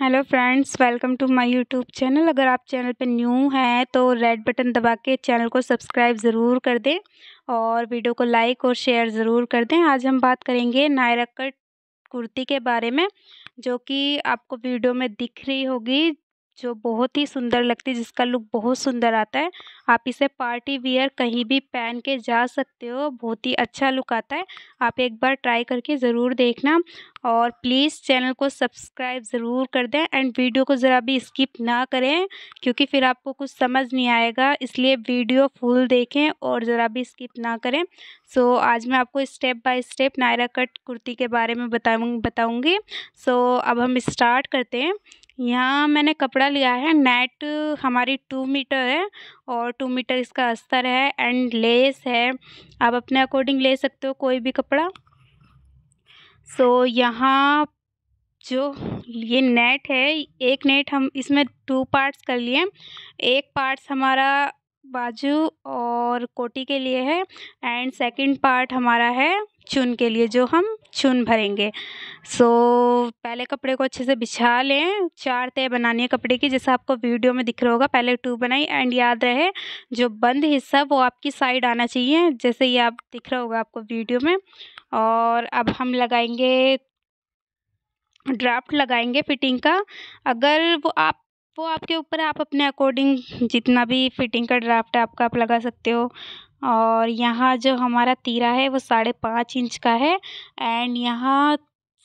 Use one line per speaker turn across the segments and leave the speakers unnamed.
hello friends welcome to my YouTube channel अगर आप channel पर न्यू हैं तो रेड बटन दबा के चैनल को सब्सक्राइब ज़रूर कर दें और वीडियो को लाइक और शेयर ज़रूर कर दें आज हम बात करेंगे नायरा कट कुर्ती के बारे में जो कि आपको वीडियो में दिख रही होगी जो बहुत ही सुंदर लगती है जिसका लुक बहुत सुंदर आता है आप इसे पार्टी वियर कहीं भी पहन के जा सकते हो बहुत ही अच्छा लुक आता है आप एक बार ट्राई करके ज़रूर देखना और प्लीज़ चैनल को सब्सक्राइब ज़रूर कर दें एंड वीडियो को ज़रा भी स्किप ना करें क्योंकि फिर आपको कुछ समझ नहीं आएगा इसलिए वीडियो फुल देखें और ज़रा भी स्किप ना करें सो so, आज मैं आपको step by step Naira cut kurti के बारे में बताऊँ बताऊँगी सो so, अब हम स्टार्ट करते हैं यहाँ मैंने कपड़ा लिया है नेट हमारी टू मीटर है और टू मीटर इसका अस्तर है एंड लेस है आप अपने अकॉर्डिंग ले सकते हो कोई भी कपड़ा सो so, यहाँ जो ये नेट है एक नेट हम इसमें टू पार्ट्स कर लिए एक पार्ट्स हमारा बाजू और कोटी के लिए है एंड सेकंड पार्ट हमारा है चुन के लिए जो हम चुन भरेंगे सो so, पहले कपड़े को अच्छे से बिछा लें चार तय बनानी है कपड़े की जैसा आपको वीडियो में दिख रहा होगा पहले टू बनाई एंड याद रहे जो बंद हिस्सा वो आपकी साइड आना चाहिए जैसे ये आप दिख रहा होगा आपको वीडियो में और अब हम लगाएंगे ड्राफ्ट लगाएंगे फिटिंग का अगर वो आप वो आपके ऊपर है आप अपने अकॉर्डिंग जितना भी फिटिंग का ड्राफ्ट है आपका आप लगा सकते हो और यहाँ जो हमारा तीरा है वो साढ़े पाँच इंच का है एंड यहाँ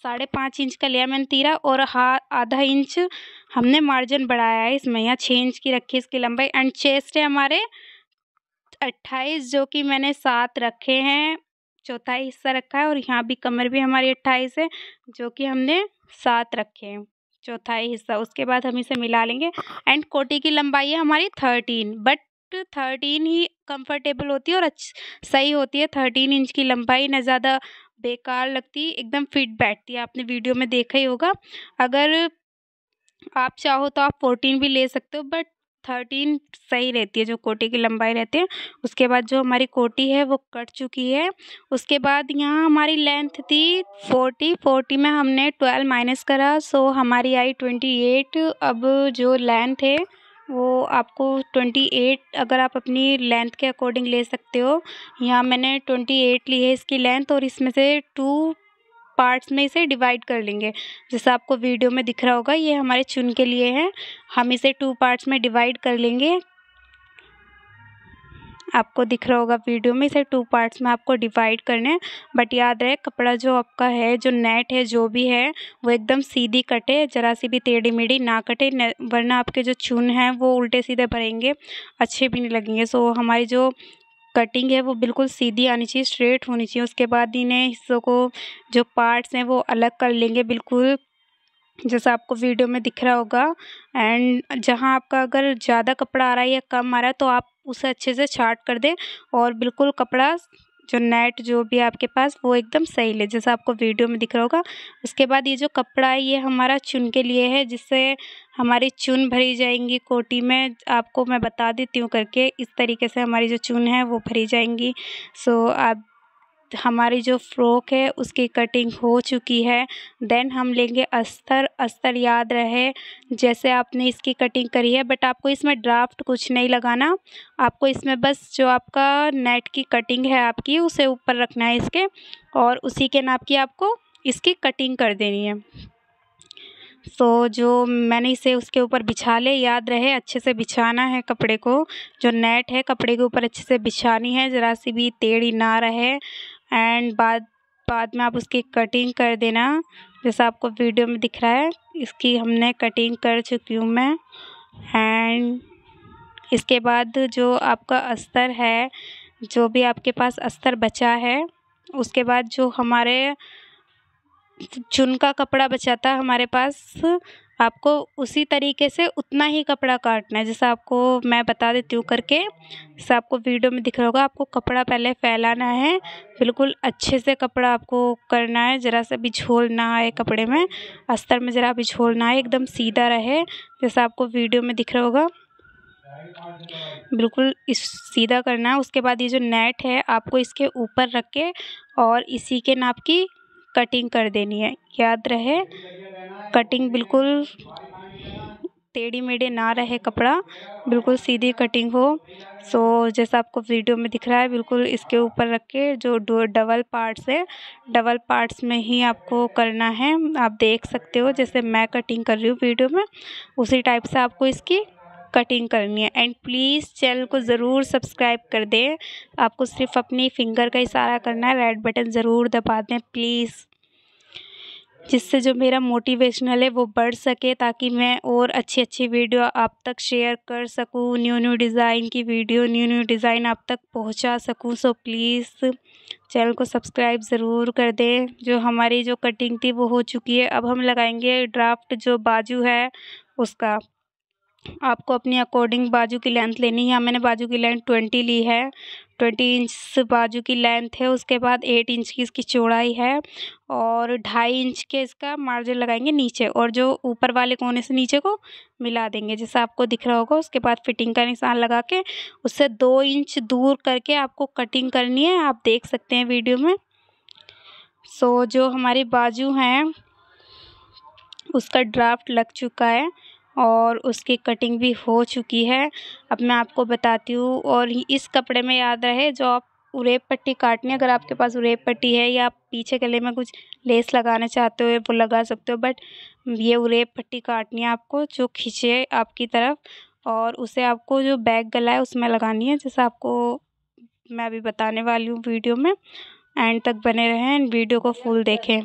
साढ़े पाँच इंच का लिया मैंने तीरा और हा आधा इंच हमने मार्जिन बढ़ाया है इसमें यहाँ छः इंच की रखी इसकी लंबाई एंड चेस्ट है हमारे अट्ठाईस जो कि मैंने सात रखे हैं चौथाई हिस्सा रखा है और यहाँ भी कमर भी हमारी अट्ठाईस है जो कि हमने सात रखे हैं चौथाई हिस्सा उसके बाद हम इसे मिला लेंगे एंड कोटी की लंबाई है हमारी थर्टीन बट थर्टीन ही कंफर्टेबल होती है और सही होती है थर्टीन इंच की लंबाई ना ज़्यादा बेकार लगती एकदम फिट बैठती है आपने वीडियो में देखा ही होगा अगर आप चाहो तो आप फोर्टीन भी ले सकते हो बट थर्टीन सही रहती है जो कोटे की लंबाई रहती है उसके बाद जो हमारी कोटी है वो कट चुकी है उसके बाद यहाँ हमारी लेंथ थी फोर्टी फोर्टी में हमने ट्वेल्व माइनस करा सो हमारी आई ट्वेंटी एट अब जो लेंथ है वो आपको ट्वेंटी एट अगर आप अपनी लेंथ के अकॉर्डिंग ले सकते हो यहाँ मैंने ट्वेंटी एट ली है इसकी लेंथ और इसमें से टू पार्ट्स में इसे डिवाइड कर लेंगे जैसा आपको वीडियो में दिख रहा होगा ये हमारे चुन के लिए हैं हम इसे टू पार्ट्स में डिवाइड कर लेंगे आपको दिख रहा होगा वीडियो में इसे टू पार्ट्स में आपको डिवाइड करने है बट याद रहे कपड़ा जो आपका है जो नेट है जो भी है वो एकदम सीधी कटे जरा सी भी टेढ़ी मेढ़ी ना कटे वरना आपके जो चुन हैं वो उल्टे सीधे भरेंगे अच्छे भी नहीं लगेंगे सो हमारी जो कटिंग है वो बिल्कुल सीधी आनी चाहिए स्ट्रेट होनी चाहिए उसके बाद इन्हें हिस्सों को जो पार्ट्स हैं वो अलग कर लेंगे बिल्कुल जैसा आपको वीडियो में दिख रहा होगा एंड जहाँ आपका अगर ज़्यादा कपड़ा आ रहा है या कम आ रहा है तो आप उसे अच्छे से छाट कर दें और बिल्कुल कपड़ा जो नेट जो भी आपके पास वो एकदम सही ले जैसा आपको वीडियो में दिख रहा होगा उसके बाद ये जो कपड़ा है ये हमारा चुन के लिए है जिससे हमारी चुन भरी जाएंगी कोटी में आपको मैं बता देती हूँ करके इस तरीके से हमारी जो चुन है वो भरी जाएंगी सो आप हमारी जो फ़्रॉक है उसकी कटिंग हो चुकी है देन हम लेंगे अस्तर अस्तर याद रहे जैसे आपने इसकी कटिंग करी है बट आपको इसमें ड्राफ्ट कुछ नहीं लगाना आपको इसमें बस जो आपका नेट की कटिंग है आपकी उसे ऊपर रखना है इसके और उसी के नाप की आपको इसकी कटिंग कर देनी है सो so, जो मैंने इसे उसके ऊपर बिछा ले याद रहे अच्छे से बिछाना है कपड़े को जो नेट है कपड़े के ऊपर अच्छे से बिछानी है ज़रा सी भी टेढ़ी ना रहे एंड बाद बाद में आप उसकी कटिंग कर देना जैसा आपको वीडियो में दिख रहा है इसकी हमने कटिंग कर चुकी हूँ मैं एंड इसके बाद जो आपका अस्तर है जो भी आपके पास अस्तर बचा है उसके बाद जो हमारे का कपड़ा बचाता है हमारे पास आपको उसी तरीके से उतना ही कपड़ा काटना है जैसा आपको मैं बता देती हूँ करके जैसा आपको वीडियो में दिख रहा होगा आपको कपड़ा पहले फैलाना है बिल्कुल अच्छे से कपड़ा आपको करना है ज़रा सा भी झोल ना आए कपड़े में अस्तर में ज़रा भी झोल ना आए एकदम सीधा रहे जैसा आपको वीडियो में दिख रहा होगा बिल्कुल इस सीधा करना है उसके बाद ये जो नेट है आपको इसके ऊपर रख के और इसी के नाप की कटिंग कर देनी है याद रहे कटिंग बिल्कुल टेढ़ी मेढ़े ना रहे कपड़ा बिल्कुल सीधी कटिंग हो सो जैसा आपको वीडियो में दिख रहा है बिल्कुल इसके ऊपर रख के जो डबल पार्ट्स है डबल पार्ट्स में ही आपको करना है आप देख सकते हो जैसे मैं कटिंग कर रही हूँ वीडियो में उसी टाइप से आपको इसकी कटिंग करनी है एंड प्लीज़ चैनल को ज़रूर सब्सक्राइब कर दें आपको सिर्फ अपनी फिंगर का इशारा करना है रेड बटन ज़रूर दबा दें प्लीज़ जिससे जो मेरा मोटिवेशनल है वो बढ़ सके ताकि मैं और अच्छी अच्छी वीडियो आप तक शेयर कर सकूं न्यू न्यू डिज़ाइन की वीडियो न्यू न्यू डिज़ाइन आप तक पहुंचा सकूं सो प्लीज़ चैनल को सब्सक्राइब ज़रूर कर दें जो हमारी जो कटिंग थी वो हो चुकी है अब हम लगाएंगे ड्राफ्ट जो बाजू है उसका आपको अपने अकॉर्डिंग बाजू की लेंथ लेनी है मैंने बाजू की लेंथ ट्वेंटी ली है ट्वेंटी इंच बाजू की लेंथ है उसके बाद एट इंच की इसकी चौड़ाई है और ढाई इंच के इसका मार्जिन लगाएंगे नीचे और जो ऊपर वाले कोने से नीचे को मिला देंगे जैसा आपको दिख रहा होगा उसके बाद फिटिंग का निशान लगा के उससे दो इंच दूर करके आपको कटिंग करनी है आप देख सकते हैं वीडियो में सो जो हमारी बाजू हैं उसका ड्राफ्ट लग चुका है और उसकी कटिंग भी हो चुकी है अब मैं आपको बताती हूँ और इस कपड़े में याद रहे जो आप उरेब पट्टी काटनी है अगर आपके पास उरेब पट्टी है या आप पीछे गले में कुछ लेस लगाना चाहते हो वो लगा सकते हो बट ये उरेब पट्टी काटनी है आपको जो खींचे आपकी तरफ और उसे आपको जो बैक गला है उसमें लगानी है जैसे आपको मैं अभी बताने वाली हूँ वीडियो में एंड तक बने रहें वीडियो को फुल देखें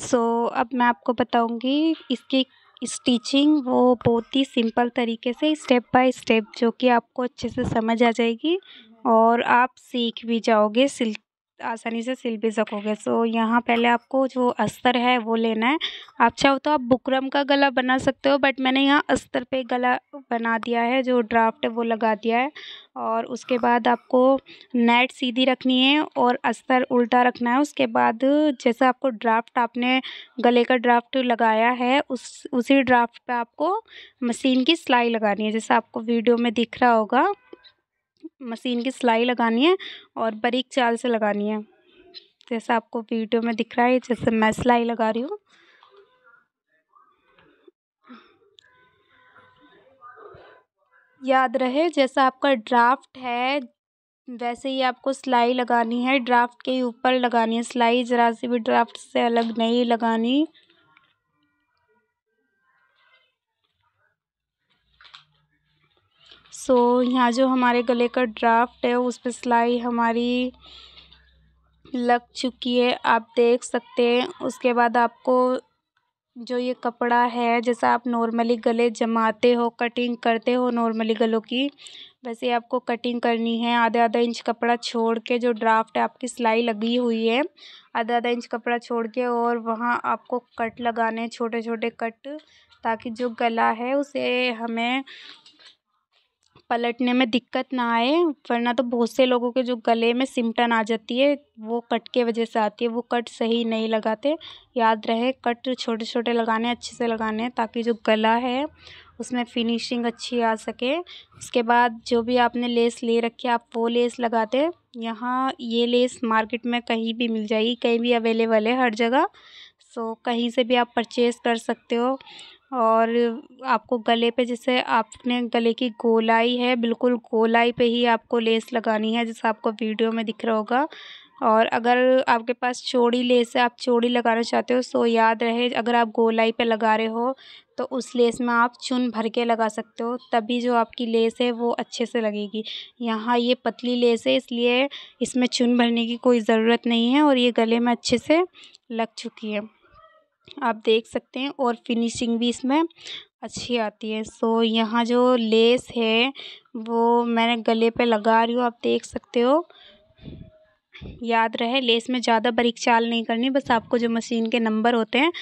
सो so, अब मैं आपको बताऊँगी इसकी स्टिचिंग वो बहुत ही सिंपल तरीके से स्टेप बाय स्टेप जो कि आपको अच्छे से समझ आ जाएगी और आप सीख भी जाओगे सिल आसानी से सिल भी सकोगे सो यहाँ पहले आपको जो अस्तर है वो लेना है आप चाहो तो आप बुकरम का गला बना सकते हो बट मैंने यहाँ अस्तर पे गला बना दिया है जो ड्राफ्ट है वो लगा दिया है और उसके बाद आपको नेट सीधी रखनी है और अस्तर उल्टा रखना है उसके बाद जैसा आपको ड्राफ्ट आपने गले का ड्राफ्ट लगाया है उस उसी ड्राफ्ट पे आपको मशीन की सिलाई लगानी है जैसा आपको वीडियो में दिख रहा होगा मशीन की सिलाई लगानी है और बारीक चाल से लगानी है जैसा आपको वीडियो में दिख रहा है जैसे मैं सिलाई लगा रही हूँ याद रहे जैसा आपका ड्राफ्ट है वैसे ही आपको सिलाई लगानी है ड्राफ्ट के ऊपर लगानी है सिलाई ज़रा सी भी ड्राफ्ट से अलग नहीं लगानी सो यहाँ जो हमारे गले का ड्राफ्ट है उस पर सिलाई हमारी लग चुकी है आप देख सकते हैं उसके बाद आपको जो ये कपड़ा है जैसा आप नॉर्मली गले जमाते हो कटिंग करते हो नॉर्मली गलों की वैसे आपको कटिंग करनी है आधा आधा इंच कपड़ा छोड़ के जो ड्राफ्ट है आपकी सिलाई लगी हुई है आधा आधा इंच कपड़ा छोड़ के और वहाँ आपको कट लगाने छोटे छोटे कट ताकि जो गला है उसे हमें पलटने में दिक्कत ना आए वरना तो बहुत से लोगों के जो गले में सिमटन आ जाती है वो कट के वजह से आती है वो कट सही नहीं लगाते याद रहे कट छोटे छोटे लगाने अच्छे से लगाने ताकि जो गला है उसमें फिनिशिंग अच्छी आ सके उसके बाद जो भी आपने लेस ले रखी है आप वो लेस लगाते यहाँ ये लेस मार्केट में कहीं भी मिल जाएगी कहीं भी अवेलेबल है हर जगह सो कहीं से भी आप परचेज़ कर सकते हो और आपको गले पे जैसे आपने गले की गोलाई है बिल्कुल गोलाई पे ही आपको लेस लगानी है जैसा आपको वीडियो में दिख रहा होगा और अगर आपके पास चोड़ी लेस है आप चोड़ी लगाना चाहते हो सो याद रहे अगर आप गोलाई पे लगा रहे हो तो उस लेस में आप चुन भर के लगा सकते हो तभी जो आपकी लेस है वो अच्छे से लगेगी यहाँ ये पतली लेस है इसलिए इसमें चुन भरने की कोई ज़रूरत नहीं है और ये गले में अच्छे से लग चुकी है आप देख सकते हैं और फिनिशिंग भी इसमें अच्छी आती है सो यहाँ जो लेस है वो मैंने गले पे लगा रही हूँ आप देख सकते हो याद रहे लेस में ज़्यादा बारीक चाल नहीं करनी बस आपको जो मशीन के नंबर होते हैं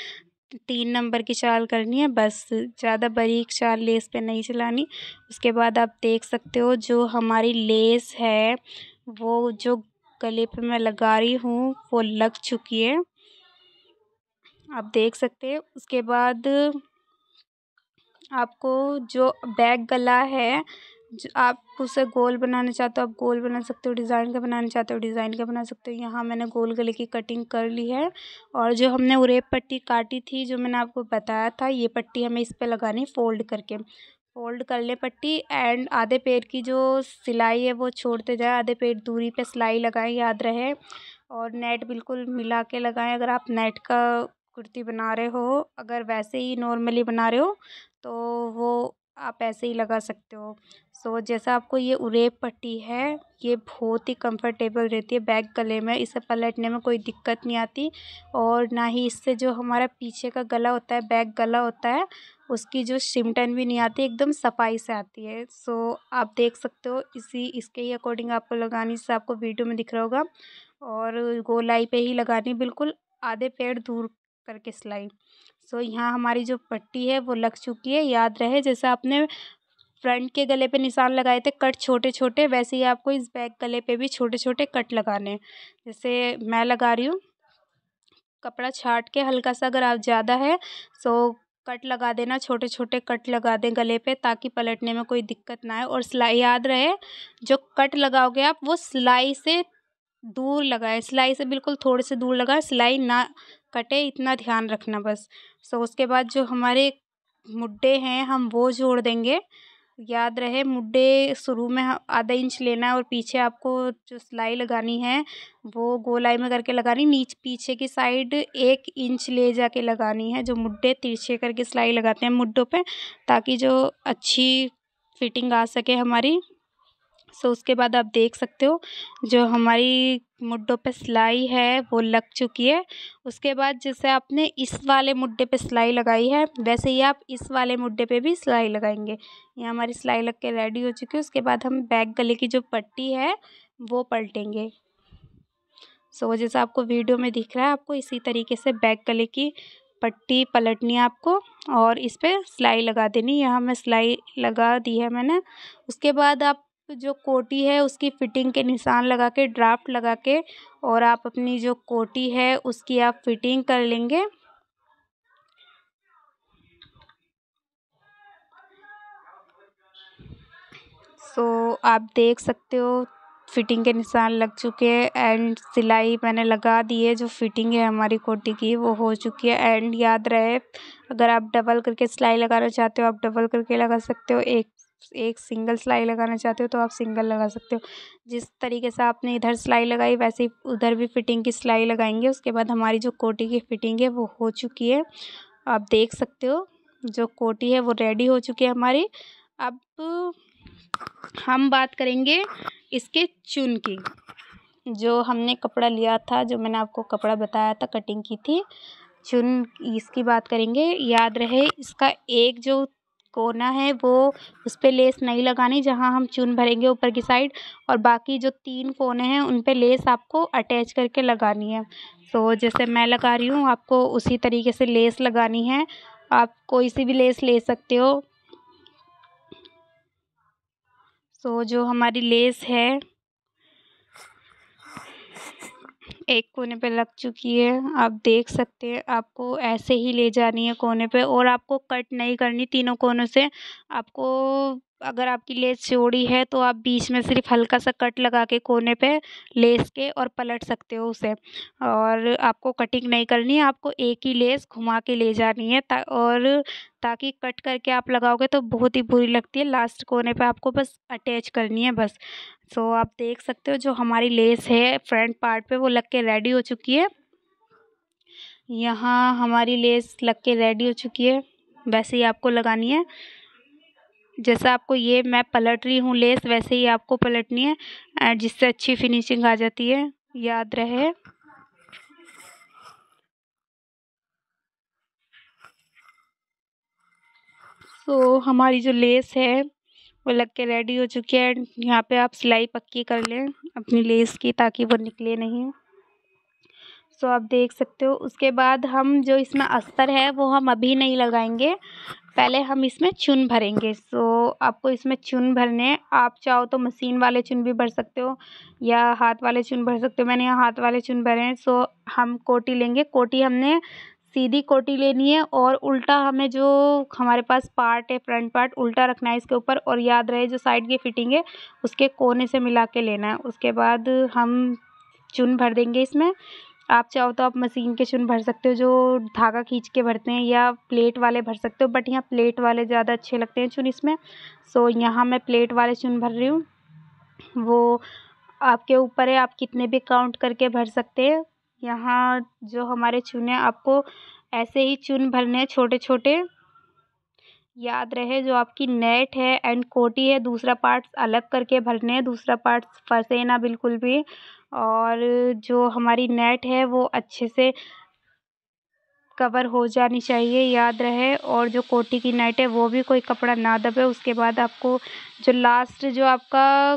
तीन नंबर की चाल करनी है बस ज़्यादा बारीक चाल लेस पे नहीं चलानी उसके बाद आप देख सकते हो जो हमारी लेस है वो जो गले पे मैं लगा रही हूँ वो लग चुकी है आप देख सकते हैं उसके बाद आपको जो बैक गला है आप उसे गोल बनाना चाहते हो आप गोल बना सकते हो डिज़ाइन का बनाना चाहते हो डिज़ाइन का बना सकते हो यहाँ मैंने गोल गले की कटिंग कर ली है और जो हमने उरेब पट्टी काटी थी जो मैंने आपको बताया था ये पट्टी हमें इस पर लगानी फोल्ड करके फोल्ड कर ले पट्टी एंड आधे पेड़ की जो सिलाई है वो छोड़ते जाए आधे पेड़ दूरी पे सिलाई लगाएं याद रहे और नेट बिल्कुल मिला के लगाएं अगर आप नेट का कुर्ती बना रहे हो अगर वैसे ही नॉर्मली बना रहे हो तो वो आप ऐसे ही लगा सकते हो सो so, जैसा आपको ये उरेब पट्टी है ये बहुत ही कंफर्टेबल रहती है बैक गले में इसे पलटने में कोई दिक्कत नहीं आती और ना ही इससे जो हमारा पीछे का गला होता है बैक गला होता है उसकी जो सिमटन भी नहीं आती एकदम सफाई से आती है सो so, आप देख सकते हो इसी इसके ही अकॉर्डिंग आपको लगानी से आपको वीडियो में दिख रहा होगा और गोलाई पर ही लगानी बिल्कुल आधे पेड़ दूर करके सिलाई सो यहाँ हमारी जो पट्टी है वो लग चुकी है याद रहे जैसे आपने फ्रंट के गले पे निशान लगाए थे कट छोटे छोटे वैसे ही आपको इस बैक गले पे भी छोटे छोटे कट लगाने जैसे मैं लगा रही हूँ कपड़ा छाट के हल्का सा अगर आप ज़्यादा है सो कट लगा देना छोटे छोटे कट लगा दें गले पे ताकि पलटने में कोई दिक्कत ना आए और सिलाई याद रहे जो कट लगाओगे आप वो सिलाई से दूर लगाए सिलाई से बिल्कुल थोड़े से दूर लगाए सिलाई ना कटे इतना ध्यान रखना बस सो उसके बाद जो हमारे मुड्ढे हैं हम वो जोड़ देंगे याद रहे मुड्ढे शुरू में आधा इंच लेना है और पीछे आपको जो सिलाई लगानी है वो गोलाई में करके लगानी नीच पीछे की साइड एक इंच ले जाके लगानी है जो मुड्ढे तिरछे करके सिलाई लगाते हैं मुड्डों पे ताकि जो अच्छी फिटिंग आ सके हमारी सो so, उसके बाद आप देख सकते हो जो हमारी मुड्डों पे सिलाई है वो लग चुकी है उसके बाद जैसे आपने इस वाले मुड्डे पे सिलाई लगाई है वैसे ही आप इस वाले मुड्डे पे भी सिलाई लगाएंगे ये हमारी सिलाई लग के रेडी हो चुकी है उसके बाद हम बैक गले की जो पट्टी है वो पलटेंगे सो so, जैसा आपको वीडियो में दिख रहा है आपको इसी तरीके से बैक गले की पट्टी पलटनी है आपको और इस पर सिलाई लगा देनी यहाँ मैं सिलाई लगा दी है मैंने उसके बाद आप जो कोटी है उसकी फिटिंग के निशान लगा के ड्राफ्ट लगा के और आप अपनी जो कोटी है उसकी आप फिटिंग कर लेंगे सो so, आप देख सकते हो फिटिंग के निशान लग चुके हैं एंड सिलाई मैंने लगा दी है जो फिटिंग है हमारी कोटी की वो हो चुकी है एंड याद रहे अगर आप डबल करके सिलाई लगाना चाहते हो आप डबल करके लगा सकते हो एक एक सिंगल सिलाई लगाना चाहते हो तो आप सिंगल लगा सकते हो जिस तरीके से आपने इधर सिलाई लगाई वैसे ही उधर भी फिटिंग की सिलाई लगाएंगे उसके बाद हमारी जो कोटी की फिटिंग है वो हो चुकी है आप देख सकते हो जो कोटी है वो रेडी हो चुकी है हमारी अब हम बात करेंगे इसके चुन की जो हमने कपड़ा लिया था जो मैंने आपको कपड़ा बताया था कटिंग की थी चुन इसकी बात करेंगे याद रहे इसका एक जो कोना है वो उस पर लेस नहीं लगानी जहाँ हम चून भरेंगे ऊपर की साइड और बाकी जो तीन कोने हैं उन पर लेस आपको अटैच करके लगानी है तो जैसे मैं लगा रही हूँ आपको उसी तरीके से लेस लगानी है आप कोई सी भी लेस ले सकते हो सो तो जो हमारी लेस है एक कोने पे लग चुकी है आप देख सकते हैं आपको ऐसे ही ले जानी है कोने पे और आपको कट नहीं करनी तीनों कोनों से आपको अगर आपकी लेस चौड़ी है तो आप बीच में सिर्फ हल्का सा कट लगा के कोने पे लेस के और पलट सकते हो उसे और आपको कटिंग नहीं करनी है आपको एक ही लेस घुमा के ले जानी है ता, और ताकि कट करके आप लगाओगे तो बहुत ही बुरी लगती है लास्ट कोने पे आपको बस अटैच करनी है बस सो तो आप देख सकते हो जो हमारी लेस है फ्रंट पार्ट पर वो लग के रेडी हो चुकी है यहाँ हमारी लेस लग के रेडी हो चुकी है वैसे ही आपको लगानी है जैसा आपको ये मैं पलट रही हूँ लेस वैसे ही आपको पलटनी है जिससे अच्छी फिनिशिंग आ जाती है याद रहे तो हमारी जो लेस है वो लग के रेडी हो चुकी है यहाँ पे आप सिलाई पक्की कर लें अपनी लेस की ताकि वो निकले नहीं सो तो आप देख सकते हो उसके बाद हम जो इसमें अस्तर है वो हम अभी नहीं लगाएंगे पहले हम इसमें चुन भरेंगे सो आपको इसमें चुन भरने आप चाहो तो मशीन वाले चुन भी भर सकते हो या हाथ वाले चुन भर सकते हो मैंने यहाँ हाथ वाले चुन भरे हैं सो हम कोटी लेंगे कोटी हमने सीधी कोटी लेनी है और उल्टा हमें जो हमारे पास पार्ट है फ्रंट पार्ट उल्टा रखना है इसके ऊपर और याद रहे जो साइड की फिटिंग है उसके कोने से मिला के लेना है उसके बाद हम चुन भर देंगे इसमें आप चाहो तो आप मशीन के चुन भर सकते हो जो धागा खींच के भरते हैं या प्लेट वाले भर सकते हो बट यहाँ प्लेट वाले ज़्यादा अच्छे लगते हैं चुन इसमें सो यहाँ मैं प्लेट वाले चुन भर रही हूँ वो आपके ऊपर है आप कितने भी काउंट करके भर सकते हैं यहाँ जो हमारे चुन हैं आपको ऐसे ही चुन भरने हैं छोटे छोटे याद रहे जो आपकी नेट है एंड कोटी है दूसरा पार्ट्स अलग करके भरने हैं दूसरा पार्ट्स फंसे ना बिल्कुल भी और जो हमारी नेट है वो अच्छे से कवर हो जानी चाहिए याद रहे और जो कोटी की नेट है वो भी कोई कपड़ा ना दबे उसके बाद आपको जो लास्ट जो आपका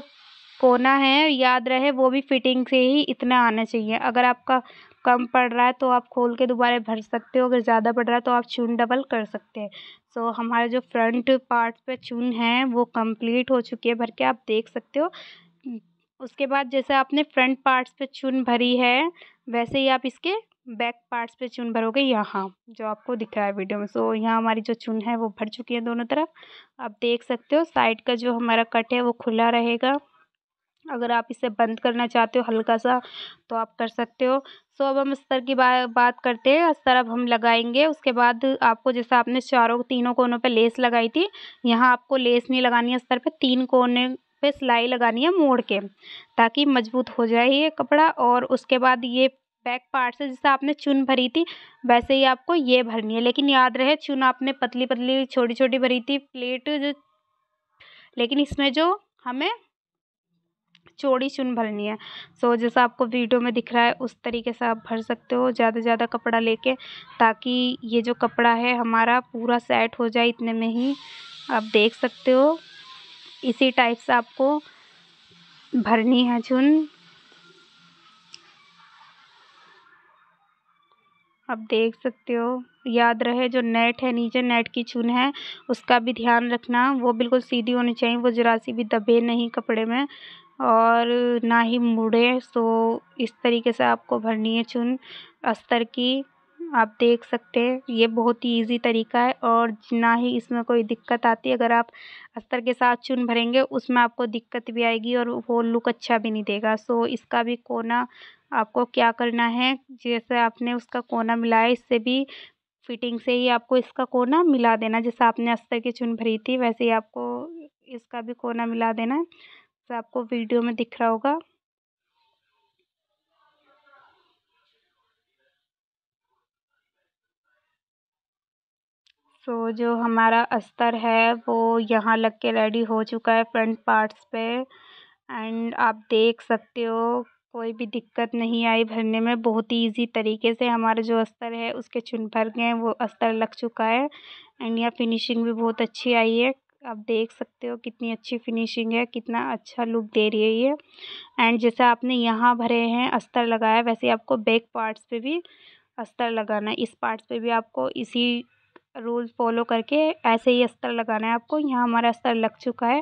कोना है याद रहे वो भी फिटिंग से ही इतना आना चाहिए अगर आपका कम पड़ रहा है तो आप खोल के दोबारा भर सकते हो अगर ज़्यादा पड़ रहा है तो आप चून डबल कर सकते हैं सो so, हमारा जो फ्रंट पार्ट पे चून है वो कंप्लीट हो चुकी है भर के आप देख सकते हो उसके बाद जैसे आपने फ्रंट पार्ट्स पे चुन भरी है वैसे ही आप इसके बैक पार्ट्स पे चुन भरोगे यहाँ जो आपको दिख रहा है वीडियो में सो यहाँ हमारी जो चुन है वो भर चुकी है दोनों तरफ आप देख सकते हो साइड का जो हमारा कट है वो खुला रहेगा अगर आप इसे बंद करना चाहते हो हल्का सा तो आप कर सकते हो सो अब हम स्तर की बा, बात करते हैं स्तर अब हम लगाएंगे उसके बाद आपको जैसा आपने चारों तीनों कोनों पे लेस लगाई थी यहाँ आपको लेस नहीं लगानी है स्तर पे तीन कोने पे सिलाई लगानी है मोड़ के ताकि मजबूत हो जाए ये कपड़ा और उसके बाद ये बैक पार्ट से जैसे आपने चुन भरी थी वैसे ही आपको ये भरनी है लेकिन याद रहे चुन आपने पतली पतली छोटी छोटी भरी थी प्लेट जो लेकिन इसमें जो हमें चौड़ी चुन भरनी है सो so, जैसा आपको वीडियो में दिख रहा है उस तरीके से आप भर सकते हो ज़्यादा से ज़्यादा कपड़ा लेके ताकि ये जो कपड़ा है हमारा पूरा सेट हो जाए इतने में ही आप देख सकते हो इसी टाइप से आपको भरनी है चुन आप देख सकते हो याद रहे जो नेट है नीचे नेट की चुन है उसका भी ध्यान रखना वो बिल्कुल सीधी होनी चाहिए वो जरा सी भी दबे नहीं कपड़े में और ना ही मुड़े सो तो इस तरीके से आपको भरनी है चुन अस्तर की आप देख सकते हैं ये बहुत ही इजी तरीका है और ना ही इसमें कोई दिक्कत आती है अगर आप अस्तर के साथ चुन भरेंगे उसमें आपको दिक्कत भी आएगी और वो लुक अच्छा भी नहीं देगा सो इसका भी कोना आपको क्या करना है जैसे आपने उसका कोना मिलाया इससे भी फिटिंग से ही आपको इसका कोना मिला देना जैसे आपने अस्तर की चुन भरी थी वैसे ही आपको इसका भी कोना मिला देना तो आपको वीडियो में दिख रहा होगा सो जो हमारा अस्तर है वो यहाँ लग के रेडी हो चुका है फ्रंट पार्ट्स पे एंड आप देख सकते हो कोई भी दिक्कत नहीं आई भरने में बहुत ही ईजी तरीके से हमारा जो अस्तर है उसके चुन भर गए हैं वो अस्तर लग चुका है एंड यहाँ फिनिशिंग भी बहुत अच्छी आई है आप देख सकते हो कितनी अच्छी फिनिशिंग है कितना अच्छा लुक दे रही है ये एंड जैसे आपने यहाँ भरे हैं अस्तर लगाया वैसे आपको बैक पार्ट्स पे भी अस्तर लगाना इस पार्ट्स पे भी आपको इसी रूल फॉलो करके ऐसे ही अस्तर लगाना है आपको यहाँ हमारा अस्तर लग चुका है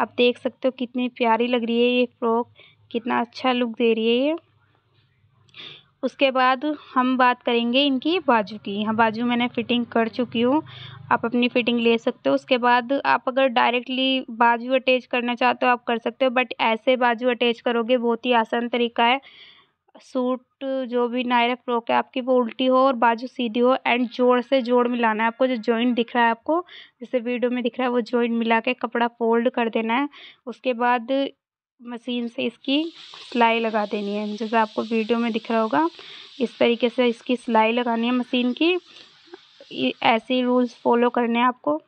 आप देख सकते हो कितनी प्यारी लग रही है ये फ्रॉक कितना अच्छा लुक दे रही है ये उसके बाद हम बात करेंगे इनकी बाजू की यहाँ बाजू मैंने फ़िटिंग कर चुकी हूँ आप अपनी फ़िटिंग ले सकते हो उसके बाद आप अगर डायरेक्टली बाजू अटैच करना चाहते हो तो आप कर सकते हो बट ऐसे बाजू अटैच करोगे बहुत ही आसान तरीका है सूट जो भी नायरा फ्रॉक है आपकी वो उल्टी हो और बाजू सीधी हो एंड जोड़ से जोड़ मिलाना है आपको जो जॉइंट दिख रहा है आपको जैसे वीडियो में दिख रहा है वो जॉइंट मिला के कपड़ा फोल्ड कर देना है उसके बाद मशीन से इसकी सिलाई लगा देनी है जैसे आपको वीडियो में दिख रहा होगा इस तरीके से इसकी सिलाई लगानी है मशीन की ऐसे रूल्स फॉलो करने हैं आपको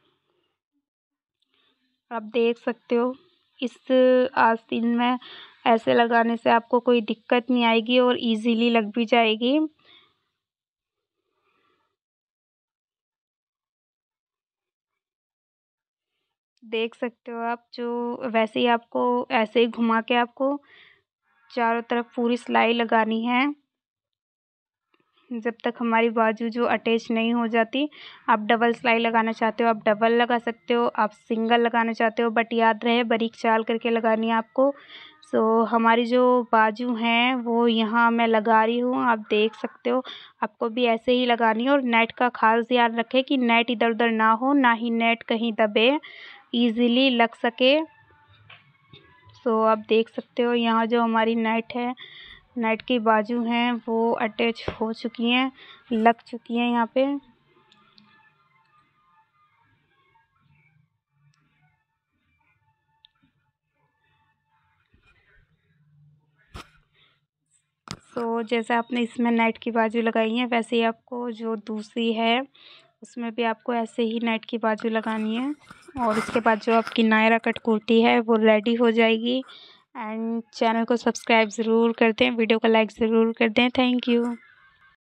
आप देख सकते हो इस आस्तीन में ऐसे लगाने से आपको कोई दिक्कत नहीं आएगी और इजीली लग भी जाएगी देख सकते हो आप जो वैसे ही आपको ऐसे ही घुमा के आपको चारों तरफ पूरी सिलाई लगानी है जब तक हमारी बाजू जो अटैच नहीं हो जाती आप डबल सिलाई लगाना चाहते हो आप डबल लगा सकते हो आप सिंगल लगाना चाहते हो बट याद रहे बारीक चाल करके लगानी है आपको सो तो हमारी जो बाजू हैं वो यहाँ मैं लगा रही हूँ आप देख सकते हो आपको भी ऐसे ही लगानी है और नेट का खास ध्यान रखें कि नेट इधर उधर ना हो ना ही नेट कहीं दबे ईज़िली लग सके सो तो आप देख सकते हो यहाँ जो हमारी नेट है नेट की बाजू हैं वो अटैच हो चुकी हैं लग चुकी हैं यहाँ पे सो तो जैसे आपने इसमें नेट की बाजू लगाई है वैसे ही आपको जो दूसरी है उसमें भी आपको ऐसे ही नेट की बाजू लगानी है और उसके बाद जो आपकी नायरा कट कुर्ती है वो रेडी हो जाएगी एंड चैनल को सब्सक्राइब ज़रूर कर दें वीडियो को लाइक ज़रूर कर दें थैंक यू